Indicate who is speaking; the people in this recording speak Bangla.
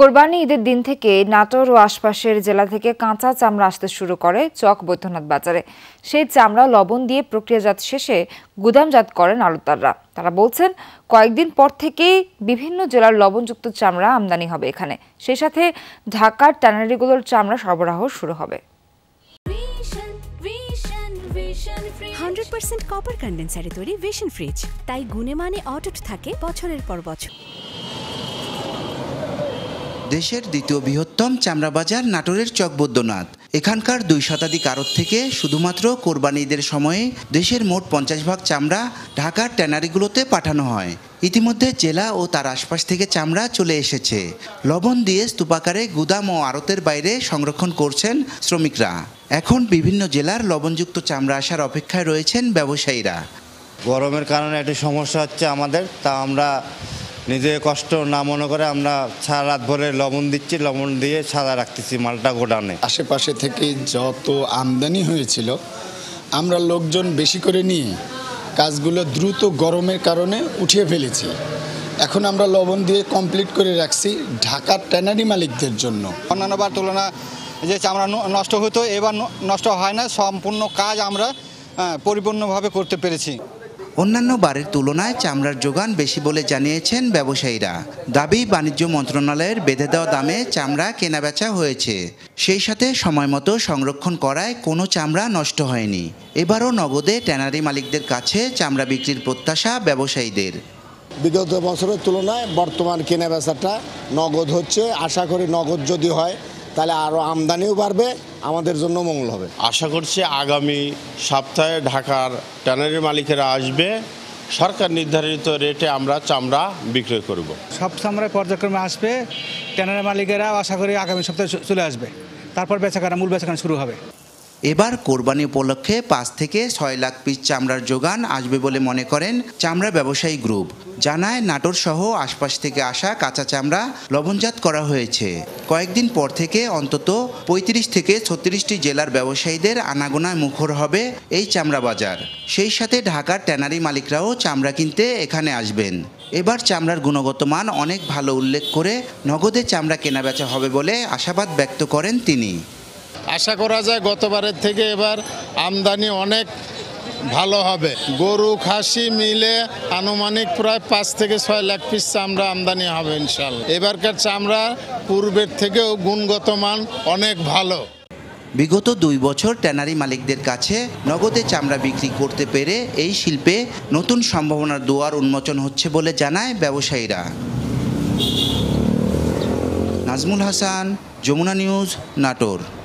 Speaker 1: কোরবানি ঈদের দিন থেকে নাটোর ও আশপাশের জেলা থেকে কাঁচা চামড়া আসতে শুরু করে চক বৈদ্যনাথ বাজারে সেই চামড়া লবণ দিয়ে প্রক্রিয়াজাত শেষে গুদামজাত করেন আলোতাররা তারা বলছেন কয়েকদিন পর থেকেই বিভিন্ন জেলার লবণযুক্ত চামড়া আমদানি হবে এখানে সেই সাথে ঢাকার ট্যানারিগুলোর চামড়া সরবরাহ শুরু হবে হান্ড্রেড পার্সেন্ট কপার কন্ডেন্সারে তৈরি ভিশন ফ্রিজ তাই গুণে মানে অটুট থাকে বছরের পর বছর দেশের দ্বিতীয় বৃহত্তম চামড়া বাজার নাটোরের চকবদ্যনাথ এখানকার দুই শতাধিক আড়ত থেকে শুধুমাত্র কোরবানি ঈদের সময়ে দেশের মোট পঞ্চাশ ভাগ চামড়া ঢাকার ট্যানারিগুলোতে পাঠানো হয় ইতিমধ্যে জেলা ও তার আশপাশ থেকে চামড়া চলে এসেছে লবণ দিয়ে স্তূপাকারে গুদাম ও আড়তের বাইরে সংরক্ষণ করছেন শ্রমিকরা এখন বিভিন্ন জেলার লবণযুক্ত চামড়া আসার অপেক্ষায় রয়েছেন ব্যবসায়ীরা গরমের কারণে একটি সমস্যা হচ্ছে আমাদের তা আমরা নিজে কষ্ট না মনে করে আমরা সারা রাত ভরে লবণ দিচ্ছি লবণ দিয়ে সাদা রাখতেছি মালটা গোডানে আশেপাশে থেকে যত আমদানি হয়েছিল আমরা লোকজন বেশি করে নিয়ে কাজগুলো দ্রুত গরমের কারণে উঠিয়ে ফেলেছি এখন আমরা লবণ দিয়ে কমপ্লিট করে রাখছি ঢাকার ট্যানারি মালিকদের জন্য অন্যান্য বার তুলনা যে চামড়া নষ্ট হতো এবার নষ্ট হয় না সম্পূর্ণ কাজ আমরা পরিপূর্ণভাবে করতে পেরেছি অন্যান্য বারের তুলনায় চামড়ার যোগান বেশি বলে জানিয়েছেন ব্যবসায়ীরা দাবি বাণিজ্য মন্ত্রণালয়ের বেঁধে দেওয়া দামে চামড়া কেনাবেচা হয়েছে সেই সাথে সময় মতো সংরক্ষণ করায় কোনো চামড়া নষ্ট হয়নি এবারও নগদে ট্যানারি মালিকদের কাছে চামড়া বিক্রির প্রত্যাশা ব্যবসায়ীদের বিগত বছরের তুলনায় বর্তমান কেনাবেচাটা নগদ হচ্ছে আশা করি নগদ যদি হয় তাহলে আরও আমদানিও বাড়বে আমাদের জন্য মঙ্গল হবে আশা করছি আগামী সপ্তাহে ঢাকার ট্যানারি মালিকেরা আসবে সরকার নির্ধারিত রেটে আমরা চামড়া বিক্রয় করব সব চামড়া পর্যায়ক্রমে আসবে ট্যানারি মালিকেরা আশা করি আগামী সপ্তাহে চলে আসবে তারপর বেচাকানা মূল বেচাকেনা শুরু হবে এবার কোরবানি উপলক্ষে পাঁচ থেকে ছয় লাখ পিস চামড়ার যোগান আসবে বলে মনে করেন চামড়া ব্যবসায়ী গ্রুপ জানায় নাটোর সহ আশপাশ থেকে আসা কাঁচা চামড়া লবণজাত করা হয়েছে কয়েকদিন পর থেকে অন্তত ৩৫ থেকে ছত্রিশটি জেলার ব্যবসায়ীদের আনাগোনায় মুখর হবে এই চামড়া বাজার সেই সাথে ঢাকার ট্যানারি মালিকরাও চামড়া কিনতে এখানে আসবেন এবার চামড়ার গুণগত মান অনেক ভালো উল্লেখ করে নগদে চামড়া কেনাবেচা হবে বলে আশাবাদ ব্যক্ত করেন তিনি আশা করা যায় গতবারের থেকে এবার আমদানি অনেক ভালো হবে গরু খাসি মিলে আনুমানিক প্রায় পাঁচ থেকে ছয় লাখ পিস চামড়া আমদানি হবে ইনশাল্লাহ এবারকার চামড়া পূর্বের থেকেও গুণগত মান অনেক ভালো বিগত দুই বছর ট্যানারি মালিকদের কাছে নগদে চামড়া বিক্রি করতে পেরে এই শিল্পে নতুন সম্ভাবনার দুয়ার উন্মোচন হচ্ছে বলে জানায় ব্যবসায়ীরা নাজমুল হাসান যমুনা নিউজ নাটোর